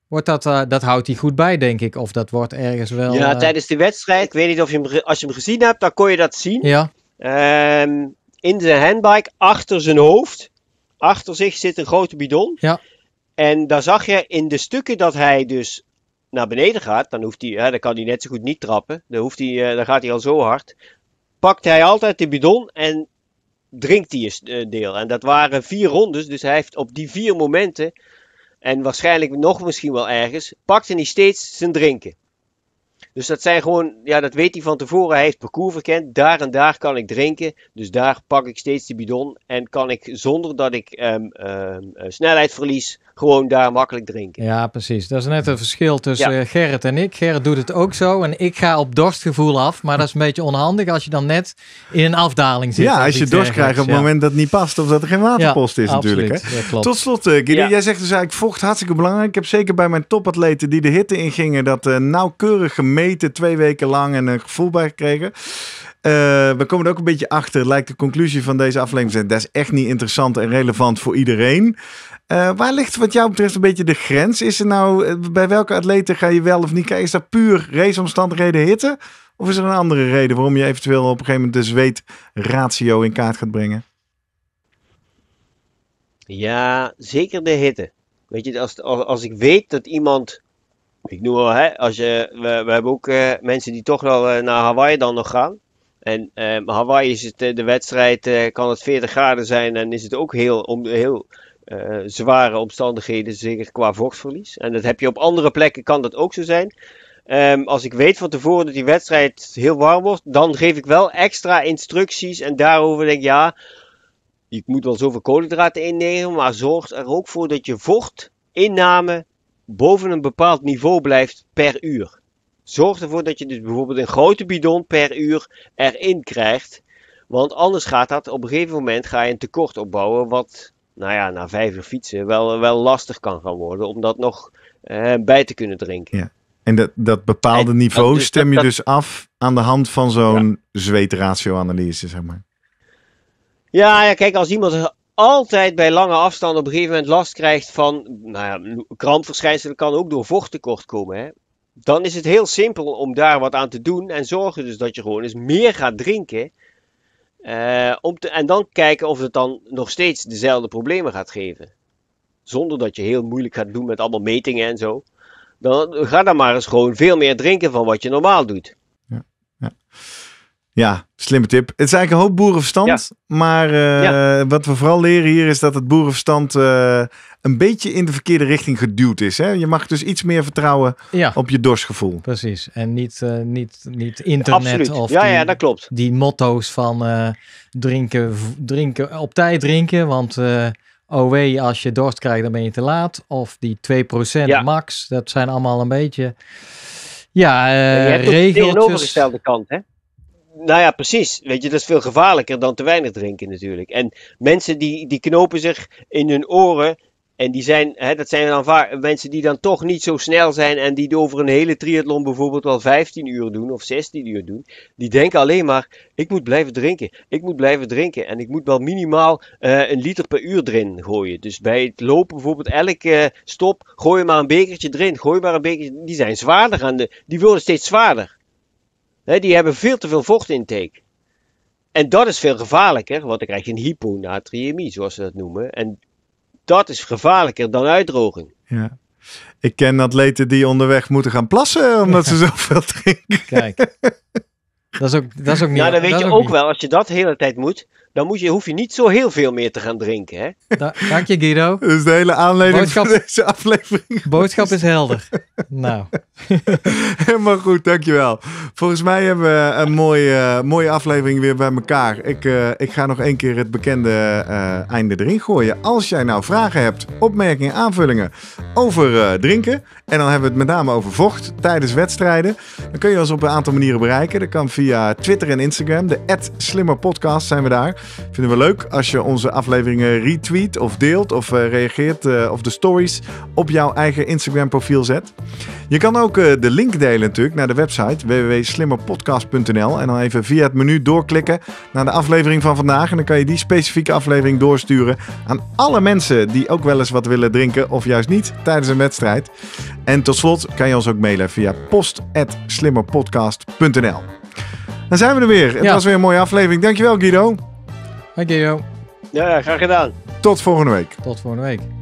Wordt dat, eh, dat houdt hij goed bij, denk ik. Of dat wordt ergens wel. Ja, eh, tijdens de wedstrijd. Ik weet niet of je hem, als je hem gezien hebt, dan kon je dat zien. Ja. Ehm, in zijn handbike achter zijn hoofd. Achter zich zit een grote bidon. Ja. En daar zag je in de stukken dat hij dus naar beneden gaat. Dan, hoeft hij, hè, dan kan hij net zo goed niet trappen. Dan, hoeft hij, eh, dan gaat hij al zo hard. Pakt hij altijd de bidon en drinkt hij een eh, deel. En dat waren vier rondes. Dus hij heeft op die vier momenten. En waarschijnlijk nog misschien wel ergens. Pakte hij steeds zijn drinken. Dus dat zijn gewoon, ja, dat weet hij van tevoren. Hij heeft parcours verkend. Daar en daar kan ik drinken. Dus daar pak ik steeds de bidon. En kan ik zonder dat ik ehm, ehm, eh, snelheid verlies, gewoon daar makkelijk drinken. Ja, precies. Dat is net een verschil tussen Gerrit en ik. Gerrit doet het ook zo. En ik ga op dorstgevoel af. Maar dat is een beetje onhandig als je dan net in een afdaling zit. Ja, als je dorst krijgt op het moment dat het niet past. Of dat er geen waterpost is, natuurlijk. Hè? Klopt. Tot slot, eh, Jij zegt dus eigenlijk vocht hartstikke belangrijk. Ik heb zeker bij mijn topatleten die de hitte ingingen dat uh, eh, nauwkeurig gemeten twee weken lang en een gevoel bij gekregen. Eh, we komen er ook een beetje achter, lijkt de conclusie van deze aflevering zijn. Dat is echt niet interessant en relevant voor iedereen. Eh, waar ligt wat jou betreft een beetje de grens? Is er nou, eh, bij welke atleten ga je wel of niet kijken? Is dat puur raceomstandigheden hitte? Of is er een andere reden waarom je eventueel op een gegeven moment de zweetratio in kaart gaat brengen? Ja, zeker de hitte. Weet je, als, als ik weet dat iemand ik noem al, hè, als je, we, we hebben ook eh, mensen die toch wel eh, naar Hawaii dan nog gaan. En ehm, Hawaii is het, eh, de wedstrijd, kan het 40 graden zijn en is het ook heel, om, heel zware omstandigheden, zeker qua vochtverlies. En dat heb je op andere plekken, kan dat ook zo zijn. Ehm, als ik weet van tevoren dat die wedstrijd heel warm wordt, dan geef ik wel extra instructies. En daarover denk ik, ja, ik moet wel zoveel koolhydraten innemen, maar zorg er ook voor dat je vocht inname boven een bepaald niveau blijft per uur. Zorg ervoor dat je dus bijvoorbeeld een grote bidon per uur erin krijgt. Want anders gaat dat op een gegeven moment ga je een tekort opbouwen. Wat, nou ja, na vijf uur fietsen wel, wel lastig kan gaan worden. Om dat nog eh, bij te kunnen drinken. Ja. En dat, dat bepaalde niveau dus stem je dus af aan de hand van zo'n zweetratioanalyse, zweetratio-analyse, zeg maar. Ja, ja, kijk, als iemand altijd bij lange afstanden op een gegeven moment last krijgt van nou ja, krampverschijnselen, kan ook door vochttekort komen. Hè? Dan is het heel simpel om daar wat aan te doen en zorgen dus dat je gewoon eens meer gaat drinken. Eh, om te, en dan kijken of het dan nog steeds dezelfde problemen gaat geven. Zonder dat je heel moeilijk gaat doen met allemaal metingen en zo. Dan ga dan maar eens gewoon veel meer drinken van wat je normaal doet. Ja, ja. Ja, slimme tip. Het is eigenlijk een hoop boerenverstand. Maar eh, wat we vooral leren hier is dat het boerenverstand eh, een beetje in de verkeerde richting geduwd is. Hè? Je mag dus iets meer vertrouwen op je dorstgevoel. Precies. En niet, eh, niet, niet internet of ja, die, ja, dat klopt. die motto's van drinken, drinken, op tijd drinken. Want oh wee, als je dorst krijgt dan ben je te laat. Of die 2% max. Dat zijn allemaal een beetje... Ja, uh, je regeltjes. de tegenovergestelde kant, hè? nou ja, precies. Weet je, dat is veel gevaarlijker dan te weinig drinken natuurlijk. En mensen die, die knopen zich in hun oren. En die zijn, hè, dat zijn dan vaak mensen die dan toch niet zo snel zijn. En die over een hele triathlon bijvoorbeeld wel 15 uur doen of 16 uur doen. Die denken alleen maar, ik moet blijven drinken. Ik moet blijven drinken. En ik moet wel minimaal eh, een liter per uur erin gooien. Dus bij het lopen bijvoorbeeld, elke eh, stop, gooi maar een bekertje erin. Gooi maar een bekertje. Die zijn zwaarder aan de, die worden steeds zwaarder die hebben veel te veel vochtintake. En dat is veel gevaarlijker, want dan krijg je een hyponatriemie, zoals ze dat noemen. En dat is gevaarlijker dan uitdroging. Ja. Ik ken atleten die onderweg moeten gaan plassen omdat ze zoveel drinken. Kijk. Dat is ook, dat is ook nou, niet. dan weet je ook, ook wel, als je dat de hele tijd moet, dan moet je, hoef je niet zo heel veel meer te gaan drinken. Hè? Da Dank je, Guido. Dat is de hele aanleiding van deze aflevering. Boodschap is helder. nou. Helemaal goed, dankjewel. Volgens mij hebben we een mooie, mooie aflevering weer bij elkaar. Ik, eh, ik ga nog één keer het bekende eh, einde erin gooien. Als jij nou vragen hebt, opmerkingen, aanvullingen over eh, drinken. En dan hebben we het met name over vocht tijdens wedstrijden. Dan kun je ons op een aantal manieren bereiken. Dat kan via Twitter en Instagram. De slimmerpodcast zijn we daar. Vinden we leuk als je onze afleveringen retweet of deelt of eh, reageert eh, of de stories op jouw eigen Instagram profiel zet. Je kan ook eh, de link delen natuurlijk naar de website www.slimmerpodcast.nl en dan even via het menu doorklikken naar de aflevering van vandaag. En dan kan je die specifieke aflevering doorsturen aan alle mensen die ook wel eens wat willen drinken of juist niet tijdens een wedstrijd. En tot slot kan je ons ook mailen via post.slimmerpodcast.nl. Dan zijn we er weer. Het was weer een mooie aflevering. Dankjewel Guido. Dank je, Jo. Ja, graag gedaan. Tot volgende week. Tot volgende week.